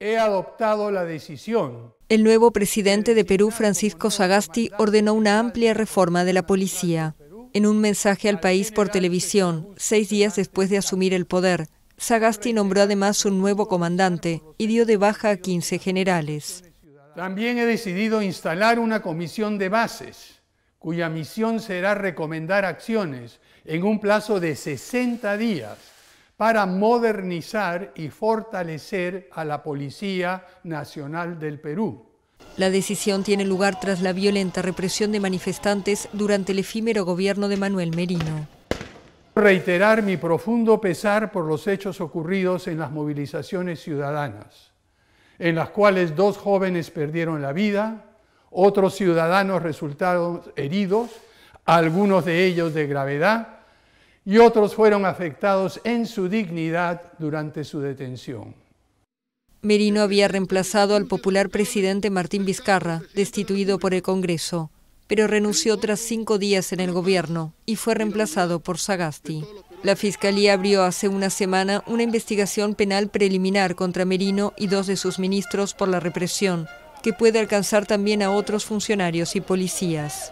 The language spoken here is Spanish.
he adoptado la decisión. El nuevo presidente de Perú, Francisco Sagasti, ordenó una amplia reforma de la policía. En un mensaje al país por televisión, seis días después de asumir el poder, Sagasti nombró además un nuevo comandante y dio de baja a 15 generales. También he decidido instalar una comisión de bases, cuya misión será recomendar acciones en un plazo de 60 días para modernizar y fortalecer a la Policía Nacional del Perú. La decisión tiene lugar tras la violenta represión de manifestantes durante el efímero gobierno de Manuel Merino. Reiterar mi profundo pesar por los hechos ocurridos en las movilizaciones ciudadanas, en las cuales dos jóvenes perdieron la vida, otros ciudadanos resultaron heridos, algunos de ellos de gravedad, y otros fueron afectados en su dignidad durante su detención. Merino había reemplazado al popular presidente Martín Vizcarra, destituido por el Congreso, pero renunció tras cinco días en el gobierno y fue reemplazado por Sagasti. La Fiscalía abrió hace una semana una investigación penal preliminar contra Merino y dos de sus ministros por la represión, que puede alcanzar también a otros funcionarios y policías.